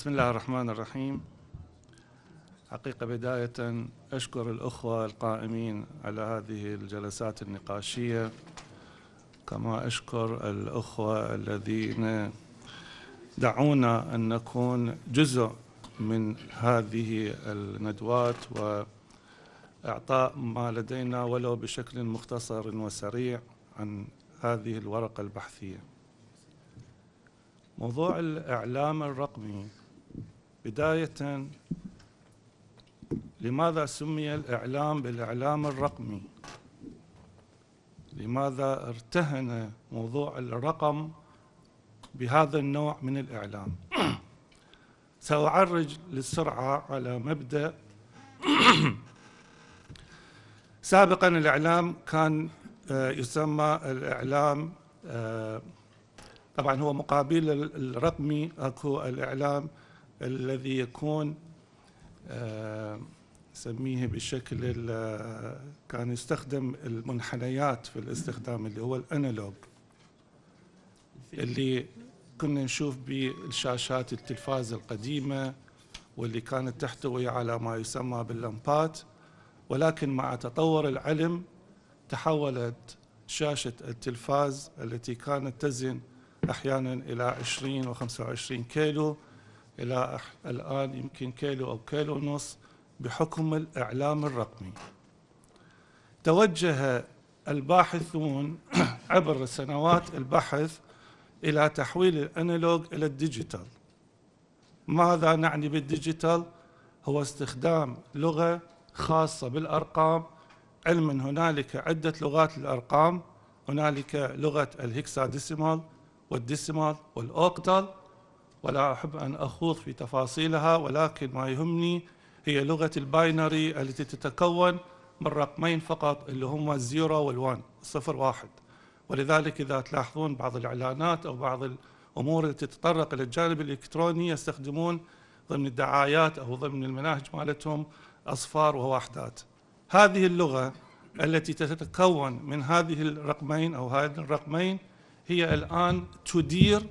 بسم الله الرحمن الرحيم حقيقة بداية أشكر الأخوة القائمين على هذه الجلسات النقاشية كما أشكر الأخوة الذين دعونا أن نكون جزء من هذه الندوات وإعطاء ما لدينا ولو بشكل مختصر وسريع عن هذه الورقة البحثية موضوع الإعلام الرقمي بداية لماذا سمي الإعلام بالإعلام الرقمي؟ لماذا ارتهن موضوع الرقم بهذا النوع من الإعلام؟ سأعرج للسرعة على مبدأ سابقا الإعلام كان آه، يسمى الإعلام آه، طبعا هو مقابل الرقمي أكو الإعلام الذي يكون آه، سميه بشكل آه، كان يستخدم المنحنيات في الاستخدام اللي هو الانالوج اللي كنا نشوف بالشاشات التلفاز القديمه واللي كانت تحتوي على ما يسمى باللمبات ولكن مع تطور العلم تحولت شاشة التلفاز التي كانت تزن أحيانا إلى 20 و 25 كيلو إلى الآن يمكن كيلو أو كيلو ونص بحكم الإعلام الرقمي توجه الباحثون عبر سنوات البحث إلى تحويل الأنالوج إلى الديجيتال ماذا نعني بالديجيتال؟ هو استخدام لغة خاصة بالأرقام علما هنالك عدة لغات للأرقام هنالك لغة الهكساديسيمال والديسيمال والأوكتال ولا أحب أن أخوض في تفاصيلها ولكن ما يهمني هي لغة الباينري التي تتكون من رقمين فقط اللي هما الزيرو والوان صفر واحد ولذلك إذا تلاحظون بعض الإعلانات أو بعض الأمور التي تتطرق إلى الجانب الإلكتروني يستخدمون ضمن الدعايات أو ضمن المناهج مالتهم أصفار ووحدات هذه اللغة التي تتكون من هذه الرقمين أو هذين الرقمين هي الآن تدير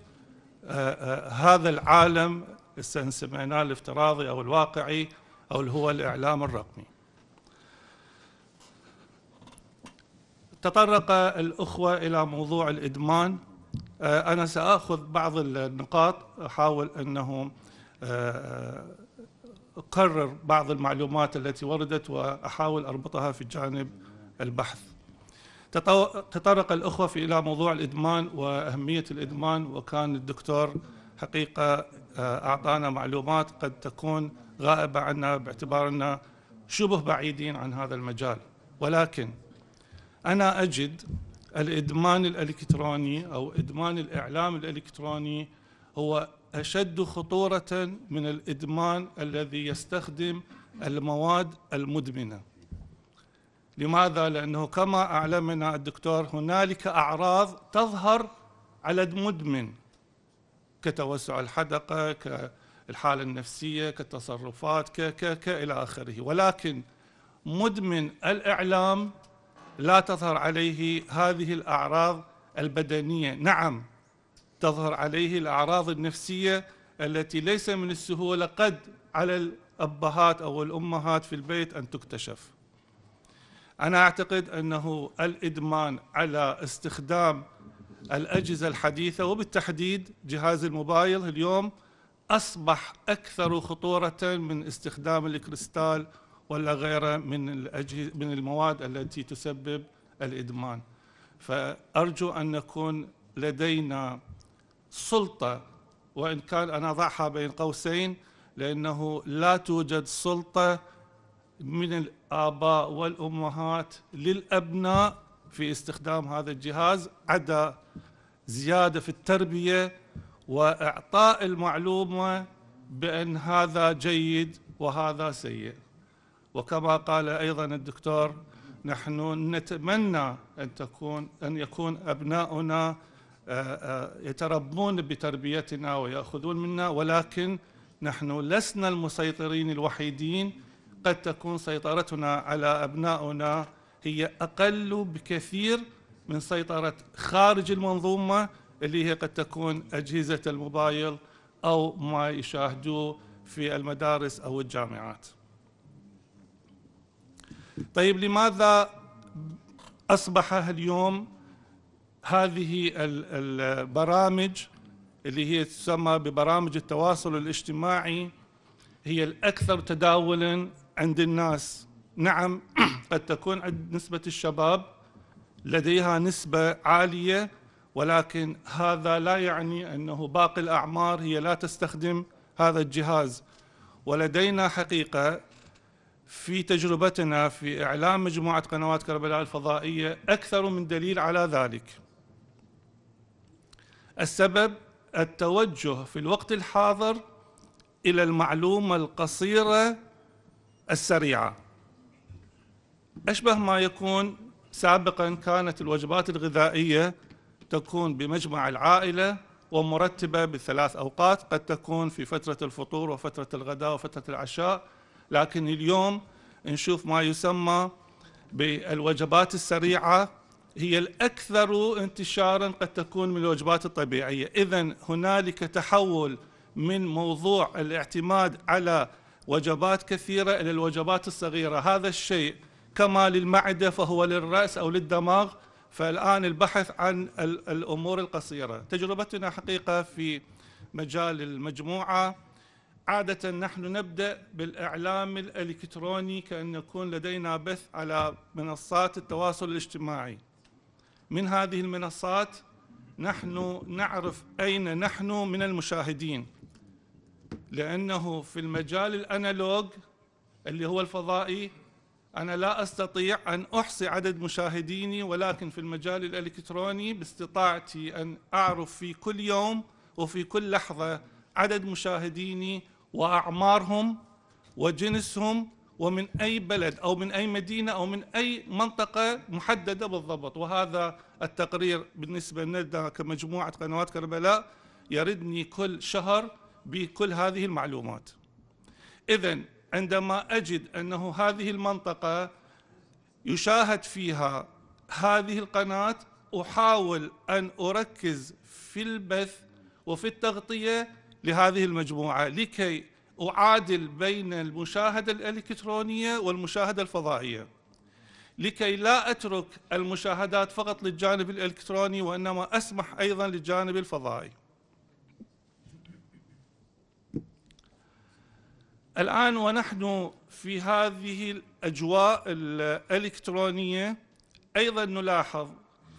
آه، آه، هذا العالم سميناه الافتراضي أو الواقعي أو اللي هو الإعلام الرقمي تطرق الأخوة إلى موضوع الإدمان آه، أنا سأخذ بعض النقاط أحاول أنه أقرر بعض المعلومات التي وردت وأحاول أربطها في الجانب البحث تطرق الأخوة في إلى موضوع الإدمان وأهمية الإدمان وكان الدكتور حقيقة آه، أعطانا معلومات قد تكون غائبة عنا باعتبارنا شبه بعيدين عن هذا المجال ولكن أنا أجد الإدمان الإلكتروني أو إدمان الإعلام الإلكتروني هو أشد خطورة من الإدمان الذي يستخدم المواد المدمنة لماذا؟ لأنه كما أعلمنا الدكتور هنالك أعراض تظهر على المدمن كتوسع الحدقة كالحالة النفسية كالتصرفات ك ك ك إلى آخره ولكن مدمن الإعلام لا تظهر عليه هذه الأعراض البدنية نعم تظهر عليه الأعراض النفسية التي ليس من السهولة قد على الأبهات أو الأمهات في البيت أن تكتشف أنا أعتقد أنه الإدمان على استخدام الأجهزة الحديثة وبالتحديد جهاز الموبايل اليوم أصبح أكثر خطورة من استخدام الكريستال ولا غيره من الأجهزة من المواد التي تسبب الإدمان فأرجو أن نكون لدينا سلطة وإن كان أنا أضعها بين قوسين لأنه لا توجد سلطة من الآباء والأمهات للأبناء في استخدام هذا الجهاز عدا زيادة في التربية وإعطاء المعلومة بأن هذا جيد وهذا سيء وكما قال أيضا الدكتور نحن نتمنى أن تكون أن يكون أبناؤنا آه، آه، يتربون بتربيتنا ويأخذون منا ولكن نحن لسنا المسيطرين الوحيدين قد تكون سيطرتنا على أبنائنا هي أقل بكثير من سيطرة خارج المنظومة اللي هي قد تكون أجهزة الموبايل أو ما يشاهدوه في المدارس أو الجامعات طيب لماذا أصبح اليوم هذه البرامج اللي هي تسمى ببرامج التواصل الاجتماعي هي الأكثر تداولا عند الناس نعم قد تكون عند نسبة الشباب لديها نسبة عالية ولكن هذا لا يعني أنه باقي الأعمار هي لا تستخدم هذا الجهاز ولدينا حقيقة في تجربتنا في إعلام مجموعة قنوات كربلاء الفضائية أكثر من دليل على ذلك السبب التوجه في الوقت الحاضر إلى المعلومة القصيرة السريعة أشبه ما يكون سابقا كانت الوجبات الغذائية تكون بمجمع العائلة ومرتبة بثلاث أوقات قد تكون في فترة الفطور وفترة الغداء وفترة العشاء لكن اليوم نشوف ما يسمى بالوجبات السريعة هي الأكثر انتشارا قد تكون من الوجبات الطبيعية إذا هنالك تحول من موضوع الاعتماد على وجبات كثيرة إلى الوجبات الصغيرة هذا الشيء كما للمعدة فهو للرأس أو للدماغ فالآن البحث عن الأمور القصيرة تجربتنا حقيقة في مجال المجموعة عادة نحن نبدأ بالإعلام الإلكتروني كأن يكون لدينا بث على منصات التواصل الاجتماعي من هذه المنصات نحن نعرف أين نحن من المشاهدين لأنه في المجال الأنالوج اللي هو الفضائي أنا لا أستطيع أن أحصي عدد مشاهديني ولكن في المجال الإلكتروني باستطاعتي أن أعرف في كل يوم وفي كل لحظة عدد مشاهديني وأعمارهم وجنسهم ومن أي بلد أو من أي مدينة أو من أي منطقة محددة بالضبط وهذا التقرير بالنسبة لنا كمجموعة قنوات كربلاء يردني كل شهر بكل هذه المعلومات إذا عندما أجد أنه هذه المنطقة يشاهد فيها هذه القناة أحاول أن أركز في البث وفي التغطية لهذه المجموعة لكي أعادل بين المشاهدة الإلكترونية والمشاهدة الفضائية لكي لا أترك المشاهدات فقط للجانب الإلكتروني وإنما أسمح أيضا للجانب الفضائي الآن ونحن في هذه الأجواء الإلكترونية أيضا نلاحظ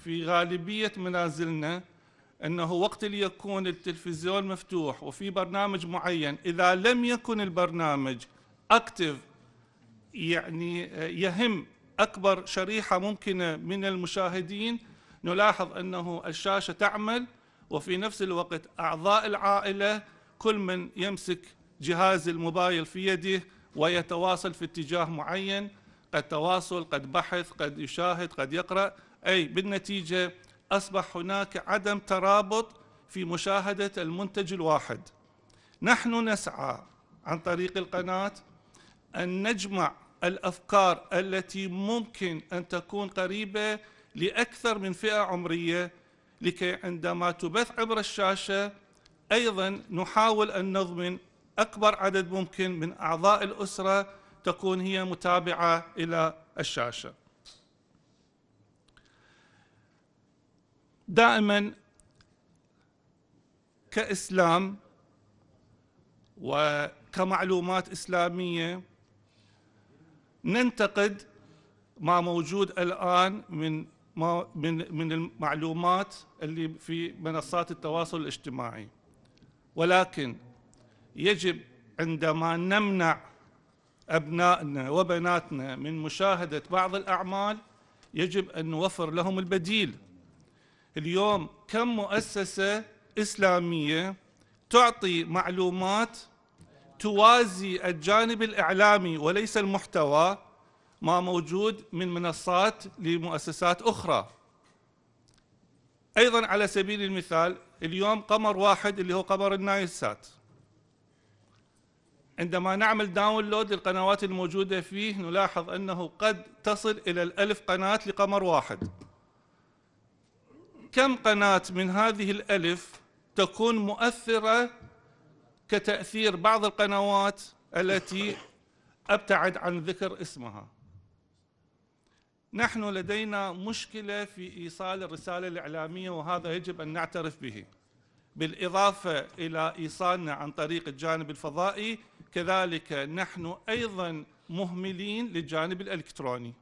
في غالبية منازلنا أنه وقت اللي يكون التلفزيون مفتوح وفي برنامج معين إذا لم يكن البرنامج أكتف يعني يهم أكبر شريحة ممكنة من المشاهدين نلاحظ أنه الشاشة تعمل وفي نفس الوقت أعضاء العائلة كل من يمسك جهاز الموبايل في يده ويتواصل في اتجاه معين قد تواصل قد بحث قد يشاهد قد يقرأ أي بالنتيجة أصبح هناك عدم ترابط في مشاهدة المنتج الواحد نحن نسعى عن طريق القناة أن نجمع الأفكار التي ممكن أن تكون قريبة لأكثر من فئة عمرية لكي عندما تبث عبر الشاشة أيضا نحاول أن نضمن أكبر عدد ممكن من أعضاء الأسرة تكون هي متابعة إلى الشاشة دائما كإسلام وكمعلومات إسلامية ننتقد ما موجود الآن من ما من من المعلومات اللي في منصات التواصل الاجتماعي ولكن يجب عندما نمنع أبنائنا وبناتنا من مشاهدة بعض الأعمال يجب أن نوفر لهم البديل اليوم كم مؤسسة إسلامية تعطي معلومات توازي الجانب الإعلامي وليس المحتوى ما موجود من منصات لمؤسسات أخرى أيضا على سبيل المثال اليوم قمر واحد اللي هو قمر النايسات عندما نعمل داونلود للقنوات الموجودة فيه نلاحظ أنه قد تصل إلى الألف قناة لقمر واحد كم قناة من هذه الألف تكون مؤثرة كتأثير بعض القنوات التي أبتعد عن ذكر اسمها نحن لدينا مشكلة في إيصال الرسالة الإعلامية وهذا يجب أن نعترف به بالإضافة إلى إيصالنا عن طريق الجانب الفضائي كذلك نحن أيضا مهملين للجانب الإلكتروني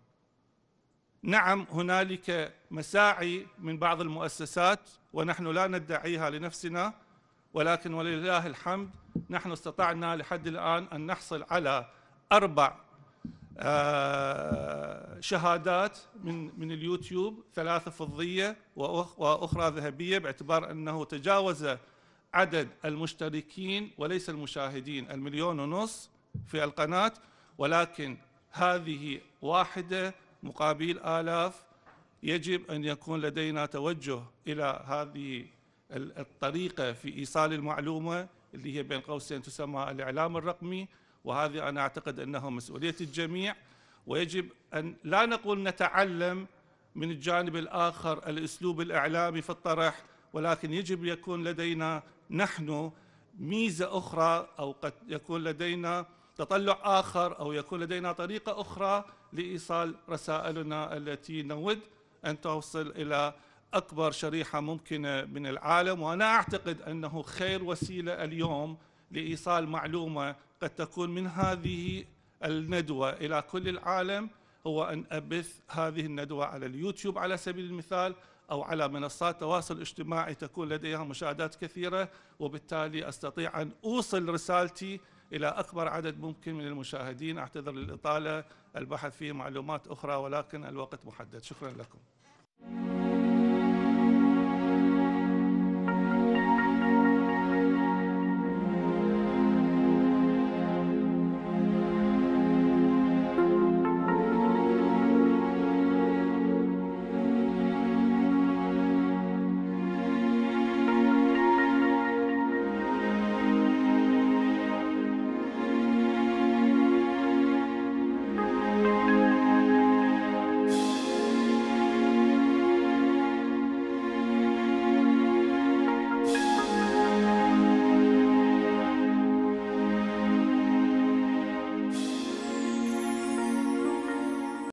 نعم هنالك مساعي من بعض المؤسسات ونحن لا ندعيها لنفسنا ولكن ولله الحمد نحن استطعنا لحد الآن أن نحصل على أربع آه، شهادات من من اليوتيوب ثلاثة فضية وأخرى ذهبية باعتبار أنه تجاوز عدد المشتركين وليس المشاهدين المليون ونص في القناة ولكن هذه واحدة مقابل آلاف يجب أن يكون لدينا توجه إلى هذه الطريقة في إيصال المعلومة اللي هي بين قوسين تسمى الإعلام الرقمي وهذه أنا أعتقد أنه مسؤولية الجميع ويجب أن لا نقول نتعلم من الجانب الآخر الأسلوب الإعلامي في الطرح ولكن يجب يكون لدينا نحن ميزة أخرى أو قد يكون لدينا تطلع آخر أو يكون لدينا طريقة أخرى لإيصال رسائلنا التي نود أن توصل إلى أكبر شريحة ممكنة من العالم وأنا أعتقد أنه خير وسيلة اليوم لإيصال معلومة قد تكون من هذه الندوة إلى كل العالم هو أن أبث هذه الندوة على اليوتيوب على سبيل المثال أو على منصات تواصل اجتماعي تكون لديها مشاهدات كثيرة وبالتالي أستطيع أن أوصل رسالتي إلى أكبر عدد ممكن من المشاهدين أعتذر للإطالة البحث في معلومات أخرى ولكن الوقت محدد شكرا لكم